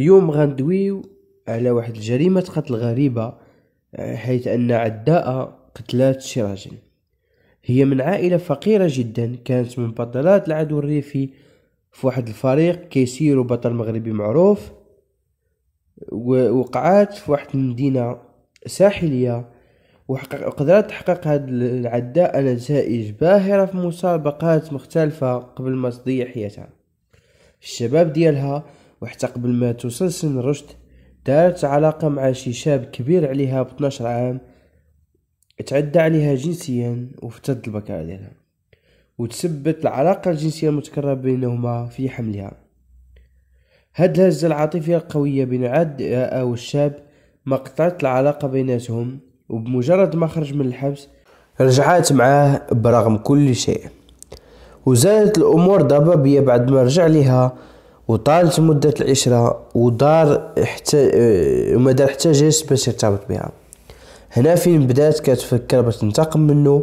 اليوم غندويو على واحد الجريمة قتل غريبة آه، حيث أن عداءة قتلات شي راجل هي من عائلة فقيرة جدا كانت من بطلات العدو الريفي في واحد الفريق كيسيرو بطل مغربي معروف وقعات في واحد المدينة ساحلية وقدرت تحقق هذا العداء نتائج باهرة في مسابقات مختلفة قبل ما تضيع حياتها الشباب ديالها وحتى قبل ما توصل سن الرشد دارت علاقة مع شي شاب كبير عليها 12 عام تعدى عليها جنسيا وفتد البكاء عليها وتثبت العلاقة الجنسية المتكررة بينهما في حملها هاد الهزة العاطفية القوية بين عداء والشاب ما قطعت العلاقة بيناتهم وبمجرد ما خرج من الحبس رجعت معاه برغم كل شيء وزادت الأمور ضبابية بعد ما رجع لها وطالت مدة العشرة ودار حتى آه، وما دار حتى جيش باش يرتبط بها هنا فين بدات كتفكر باش تنتقم منه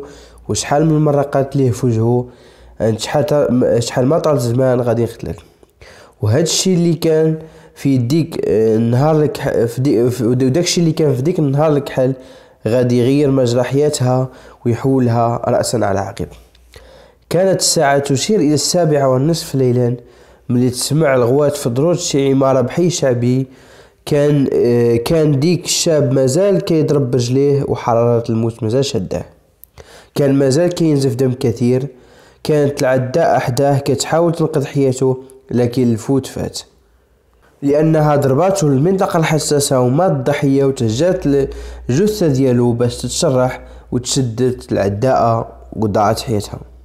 وشحال من مرة قالت ليه في وجهه انت شحال شحال ما طال زمان غادي يقتلك وهذا الشيء اللي كان في ديك النهار آه، لك في دي وداك الشيء اللي كان في ديك النهار لك حل غادي يغير مجرى حياتها ويحولها رأسا على عقب كانت الساعة تشير إلى السابعة والنصف ليلا ملي تسمع الغوات في دروج شي عماره بحي شعبي كان كان ديك الشاب مازال كيضرب برجليه وحرارة الموت مازال شداه كان مازال كينزف دم كثير كانت العداء أحداه كتحاول تنقذ حياته لكن الفوت فات لأنها ضرباته المنطقة الحساسة وما الضحية وتهجات الجثة ديالو باش تتشرح وتشدت العداءة وضاعت حياتها